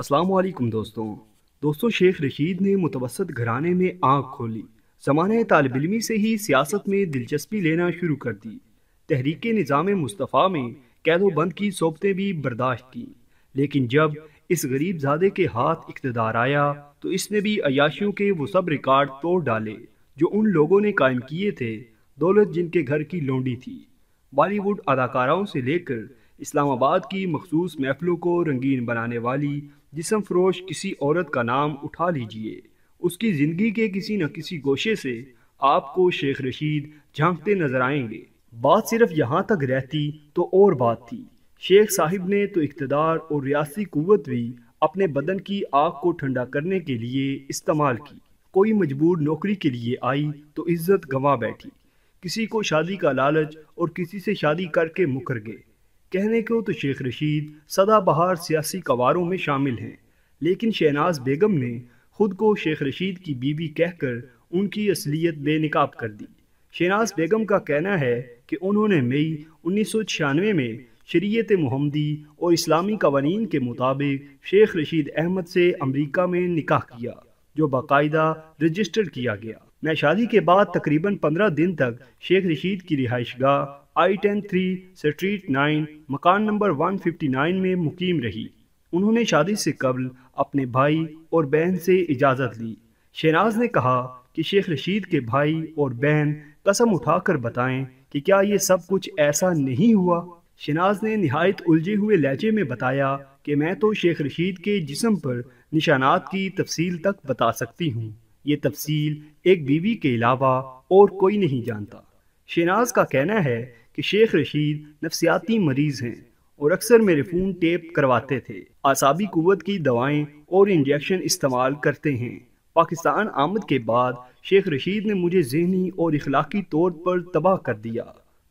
असलम दोस्तों दोस्तों शेख रशीद ने मुतवसत घराने में आँख खोली ज़माने तालब इलमी से ही सियासत में दिलचस्पी लेना शुरू कर दी तहरीक निज़ाम मुस्तफ़ा में कैदो बंद की सोबतें भी बर्दाश्त की लेकिन जब इस गरीब जादे के हाथ इकतदार आया तो इसने भी अयाशियों के वो सब रिकॉर्ड तोड़ डाले जो उन लोगों ने कायम किए थे दौलत जिनके घर की लोंडी थी बॉलीवुड अदाकाराओं से लेकर इस्लामाबाद की मखसूस महफलों को रंगीन बनाने वाली जिसम फरोश किसी औरत का नाम उठा लीजिए उसकी ज़िंदगी के किसी न किसी गोशे से आपको शेख रशीद झांकते नजर आएंगे बात सिर्फ यहाँ तक रहती तो और बात थी शेख साहिब ने तो इकतदार और रियासी कुत भी अपने बदन की आग को ठंडा करने के लिए इस्तेमाल की कोई मजबूर नौकरी के लिए आई तो इज्जत गंवा बैठी किसी को शादी का लालच और किसी से शादी करके मुकर गए कहने को तो शेख रशीद सदाबहार सियासी कवारों में शामिल हैं लेकिन शहनाज बेगम ने खुद को शेख रशीद की बीवी कहकर उनकी असलियत बेनकाब कर दी शहनाज बेगम का कहना है कि उन्होंने मई उन्नीस सौ छियानवे में शरीत मुहमदी और इस्लामी कवानीन के मुताबिक शेख रशीद अहमद से अमरीका में निकाह किया जो बाकायदा रजिस्टर किया गया मैं शादी के बाद तकरीबन पंद्रह दिन तक शेख रशीद की रिहाइश गाह I ten three street nine मकान नंबर वन फिफ्टी नाइन में मुकीम रही उन्होंने शादी से कबल अपने भाई और बहन से इजाज़त ली शहनाज ने कहा कि शेख रशीद के भाई और बहन कसम उठाकर बताएं कि क्या ये सब कुछ ऐसा नहीं हुआ शनाज ने नहायत उलझे हुए लहजे में बताया कि मैं तो शेख रशीद के जिसम पर निशानात की तफसील तक बता सकती हूँ ये तफसील एक बीवी के अलावा और कोई नहीं जानता शनाज का कहना है कि शेख रशीद नफसियाती मरीज हैं और अक्सर मेरे फ़ोन टेप करवाते थे आसाबी कुत की दवाएं और इंजेक्शन इस्तेमाल करते हैं पाकिस्तान आमद के बाद शेख रशीद ने मुझे जहनी और इखलाकी तौर पर तबाह कर दिया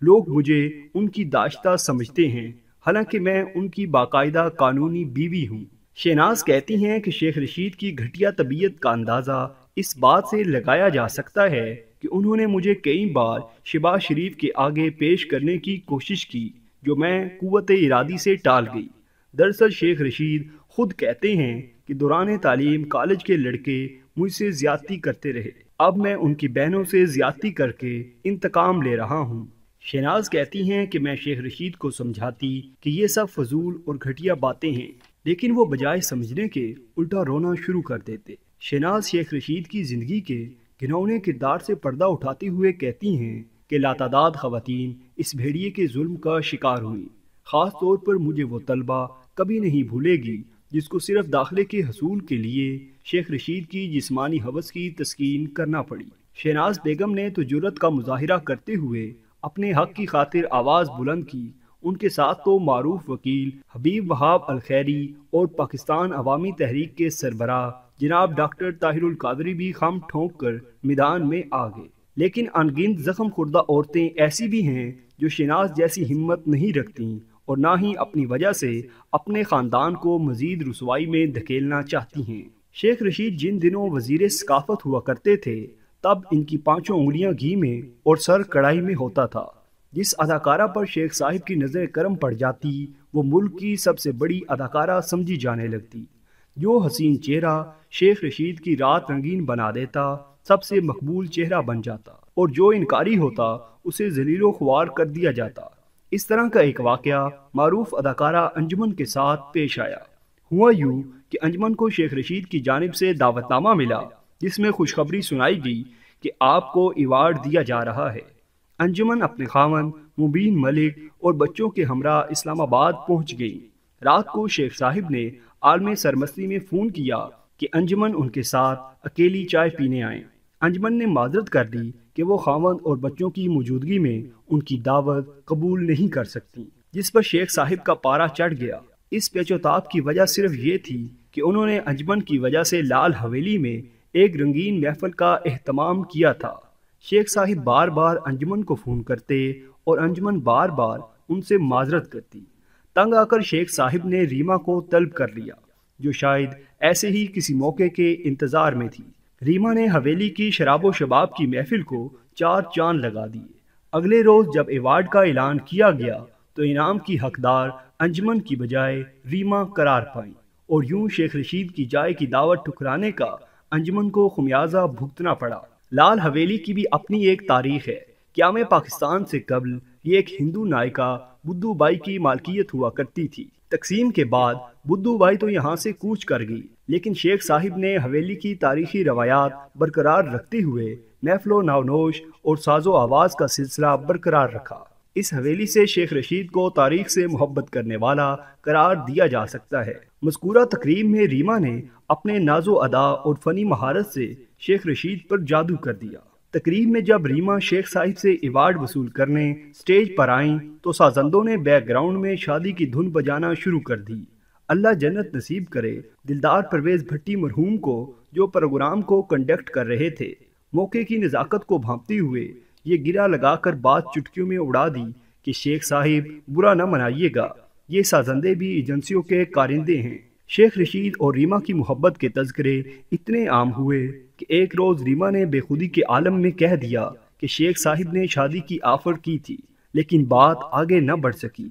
लोग मुझे उनकी दाश्ता समझते हैं हालांकि मैं उनकी बाकायदा कानूनी बीवी हूँ शहनाज कहती हैं कि शेख रशीद की घटिया तबीयत का अंदाज़ा इस बात से लगाया जा सकता है कि उन्होंने मुझे कई बार शिबा शरीफ के आगे पेश करने की कोशिश की जो मैं कुत इरादी से टाल गई दरअसल शेख रशीद खुद कहते हैं कि दौरान तालीम कॉलेज के लड़के मुझसे ज्यादती करते रहे अब मैं उनकी बहनों से ज्यादती करके इंतकाम ले रहा हूँ शहनाज कहती हैं कि मैं शेख रशीद को समझाती कि ये सब फजूल और घटिया बातें हैं लेकिन वो बजाय समझने के उल्टा रोना शुरू कर देते शहनाज शेख रशीद की ज़िंदगी के घिनौने किरदार से पर्दा उठाते हुए कहती हैं कि लातादाद खवतिन इस भेड़िए के जुल्म का शिकार हुई ख़ास तौर पर मुझे वो तलबा कभी नहीं भूलेगी जिसको सिर्फ दाखिले के हसूल के लिए शेख रशीद की जिसमानी हवस की तस्कीन करना पड़ी शहनाज बेगम ने तो जरूरत का मुजाहरा करते हुए अपने हक की खातिर आवाज़ बुलंद की उनके साथ तो मरूफ वकील हबीब वहाब अलखैरी और पाकिस्तान अवामी तहरीक के सरबरा जनाब डॉक्टर ताहिरुल कादरी भी खम ठोंक कर मैदान में आ गए लेकिन अनगिनत जख्म खुर्दा औरतें ऐसी भी हैं जो शिनाज जैसी हिम्मत नहीं रखती और ना ही अपनी वजह से अपने ख़ानदान को मज़ीद रसवाई में धकेलना चाहती हैं शेख रशीद जिन दिनों वजीर सकाफत हुआ करते थे तब इनकी पांचों उंगलियां घी में और सर कढ़ाई में होता था जिस अदाकारा पर शेख साहिब की नज़र करम पड़ जाती वो मुल्क की सबसे बड़ी अदाकारा समझी जाने लगती जो हसीन चेहरा शेख रशीद की रात रंगीन बना देता सबसे मकबूल चेहरा बन जाता और जो इनकारी होता उसे जलीलो खुआर कर दिया जाता इस तरह का एक वाक़ मरूफ अदाकारा अंजुमन के साथ पेश आया हुआ यूं कि अंजुमन को शेख रशीद की जानब से दावतनामा मिला जिसमें खुशखबरी सुनाई गई कि आपको इवार्ड दिया जा रहा है अंजुमन अपने खावन मुबीन मलिक और बच्चों के हमरा इस्लामाबाद पहुंच गई रात को शेख साहिब ने आलम सरमस्ती में फ़ोन किया कि अंजमन उनके साथ अकेली चाय पीने आए अंजमन ने माजरत कर दी कि वो खावंद और बच्चों की मौजूदगी में उनकी दावत कबूल नहीं कर सकती जिस पर शेख साहिब का पारा चढ़ गया इस पेचोताप की वजह सिर्फ ये थी कि उन्होंने अंजमन की वजह से लाल हवेली में एक रंगीन महफल का अहतमाम किया था शेख साहिब बार बार अंजमन को फ़ोन करते और अंजमन बार बार उनसे माजरत करती तंग आकर शेख साहिब ने रीमा को तलब कर लिया जो शायद ऐसे ही किसी मौके के इंतज़ार में थी रीमा ने हवेली की शराबो शबाब की महफिल को चार चांद लगा दिए अगले रोज़ जब एवार्ड का ऐलान किया गया तो इनाम की हकदार अंजमन की बजाय रीमा करार पाई और यूं शेख रशीद की जाय की दावत ठुकराने का अंजमन को खमियाजा भुगतना पड़ा लाल हवेली की भी अपनी एक तारीख है क्या मैं पाकिस्तान से कबल ये एक हिंदू नायिका बाई की मालकियत हुआ करती थी तकसीम के बाद बुद्धू बाई तो यहाँ से कूच कर गई लेकिन शेख साहिब ने हवेली की तारीखी रवायात बरकरार रखते हुए महफलो नावनोश और साजो आवाज़ का सिलसिला बरकरार रखा इस हवेली से शेख रशीद को तारीख से मोहब्बत करने वाला करार दिया जा सकता है मस्कुरा तकरीब में रीमा ने अपने नाजो अदा और फनी महारत से शेख रशीद पर जादू कर दिया तकरीब में जब रीमा शेख साहिब से अवार्ड वसूल करने स्टेज पर आईं तो साजंदों ने बैकग्राउंड में शादी की धुन बजाना शुरू कर दी अल्लाह जन्नत नसीब करे दिलदार परवेज भट्टी मरहूम को जो प्रोग्राम को कंडक्ट कर रहे थे मौके की नज़ाकत को भांपते हुए ये गिरा लगाकर बात चुटकियों में उड़ा दी कि शेख साहिब बुरा न मनाइएगा ये साजंदे भी एजेंसियों के कारिंदे हैं शेख रशीद और रीमा की मोहब्बत के तस्करे इतने आम हुए कि एक रोज़ रीमा ने बेखुदी के आलम में कह दिया कि शेख साहिब ने शादी की आफर की थी लेकिन बात आगे न बढ़ सकी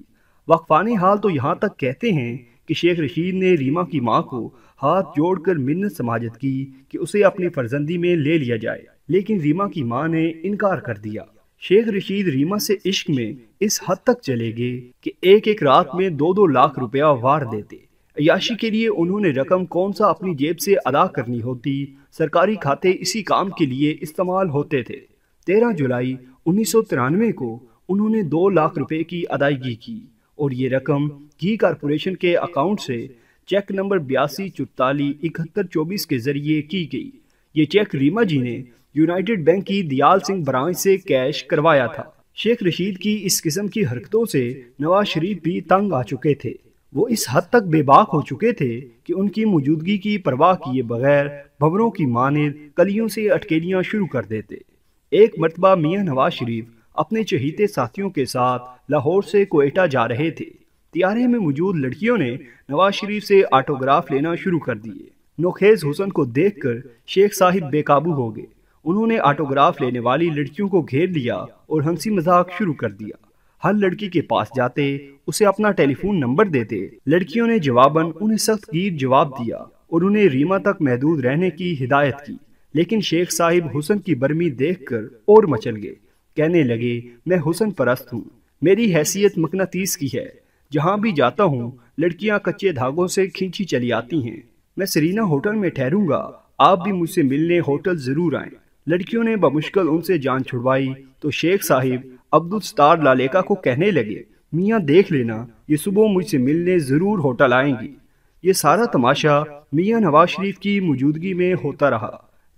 वक्फानी हाल तो यहाँ तक कहते हैं कि शेख रशीद ने रीमा की माँ को हाथ जोड़कर मिन्नत समाजत की कि उसे अपनी फर्जंदी में ले लिया जाए लेकिन रीमा की माँ ने इनकार कर दिया शेख रशीद रीमा से इश्क में इस हद तक चले गए कि एक एक रात में दो दो लाख रुपया वार देते याशी के लिए उन्होंने रकम कौन सा अपनी जेब से अदा करनी होती सरकारी खाते इसी काम के लिए इस्तेमाल होते थे तेरह जुलाई उन्नीस को उन्होंने दो लाख रुपए की अदायगी की और ये रकम घी कारपोरेशन के अकाउंट से चेक नंबर बयासी चौताली इकहत्तर चौबीस के जरिए की गई ये चेक रीमा जी ने यूनाइटेड बैंक की दयाल सिंह ब्रांच से कैश करवाया था शेख रशीद की इस किस्म की हरकतों से नवाज शरीफ भी तंग आ चुके थे वो इस हद तक बेबाक हो चुके थे कि उनकी मौजूदगी की परवाह किए बगैर भंवरों की मानद कलियों से अटकेलियां शुरू कर देते एक मरतबा मियाँ नवाज शरीफ अपने चहीते साथियों के साथ लाहौर से कोयटा जा रहे थे त्यारे में मौजूद लड़कियों ने नवाज शरीफ से ऑटोग्राफ लेना शुरू कर दिए नोखेज हुसन को देख कर शेख साहिब बेकाबू हो गए उन्होंने ऑटोग्राफ लेने वाली लड़कियों को घेर लिया और हंसी मजाक शुरू कर दिया हर लड़की के पास जाते उसे अपना टेलीफोन नंबर देते लड़कियों ने जवाबन उन्हें सख्त गिर जवाब दिया और उन्हें रीमा तक महदूद रहने की हिदायत की लेकिन शेख साहिब हुसन की बर्मी देखकर और मचल गए कहने लगे मैं हुसन परस्त हूँ मेरी हैसियत मकनातीस की है जहाँ भी जाता हूँ लड़कियाँ कच्चे धागों से खींची चली आती हैं मैं सरीना होटल में ठहरूंगा आप भी मुझसे मिलने होटल ज़रूर आए लड़कियों ने बमुश्किल उनसे जान छुड़वाई तो शेख साहिब अब्दुलस्तार लालेका को कहने लगे मियाँ देख लेना ये सुबह मुझसे मिलने ज़रूर होटल आएंगी ये सारा तमाशा मियाँ नवाज शरीफ की मौजूदगी में होता रहा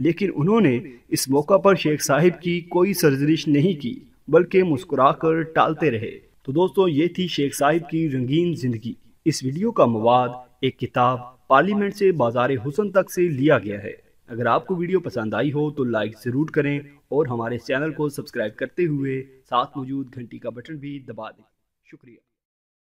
लेकिन उन्होंने इस मौका पर शेख साहिब की कोई सर्जरिश नहीं की बल्कि मुस्कुराकर टालते रहे तो दोस्तों ये थी शेख साहिब की रंगीन ज़िंदगी इस वीडियो का मवाद एक किताब पार्लियामेंट से बाजार हुसन तक से लिया गया है अगर आपको वीडियो पसंद आई हो तो लाइक ज़रूर करें और हमारे चैनल को सब्सक्राइब करते हुए साथ मौजूद घंटी का बटन भी दबा दें शुक्रिया